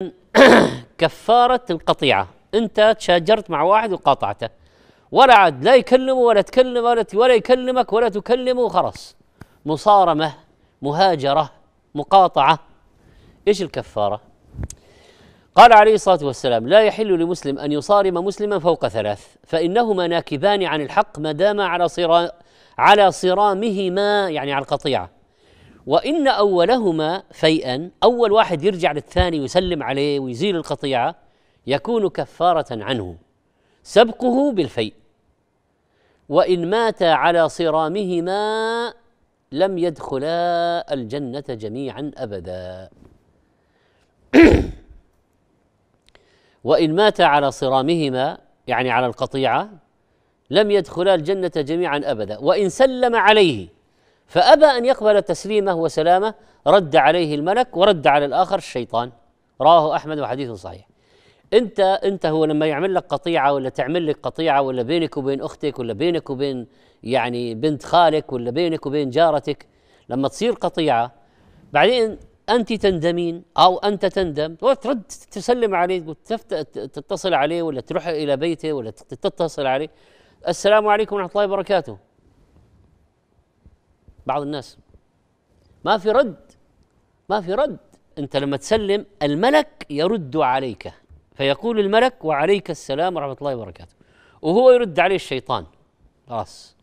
كفارة القطيعة أنت تشاجرت مع واحد وقاطعته ولا عاد لا يكلمه ولا تكلم ولا ولا يكلمك ولا تكلمه وخلاص مصارمة مهاجرة مقاطعة ايش الكفارة؟ قال عليه الصلاة والسلام لا يحل لمسلم أن يصارم مسلما فوق ثلاث فإنهما ناكبان عن الحق ما داما على صرا على صرامهما يعني على القطيعة وإن أولهما فيئا أول واحد يرجع للثاني ويسلم عليه ويزيل القطيعة يكون كفارة عنه سبقه بالفيء وإن مات على صرامهما لم يدخلا الجنة جميعا أبدا وإن مات على صرامهما يعني على القطيعة لم يدخلا الجنة جميعا أبدا وإن سلم عليه فأبى أن يقبل تسليمه وسلامه رد عليه الملك ورد على الآخر الشيطان رواه أحمد وحديث صحيح أنت أنت هو لما يعمل لك قطيعة ولا تعمل لك قطيعة ولا بينك وبين أختك ولا بينك وبين يعني بنت خالك ولا بينك وبين جارتك لما تصير قطيعة بعدين أنت تندمين أو أنت تندم وترد تسلم عليه تتصل عليه ولا تروح إلى بيته ولا تتصل عليه السلام عليكم ورحمة الله وبركاته بعض الناس ما في رد ما في رد انت لما تسلم الملك يرد عليك فيقول الملك وعليك السلام ورحمه الله وبركاته وهو يرد عليه الشيطان خلاص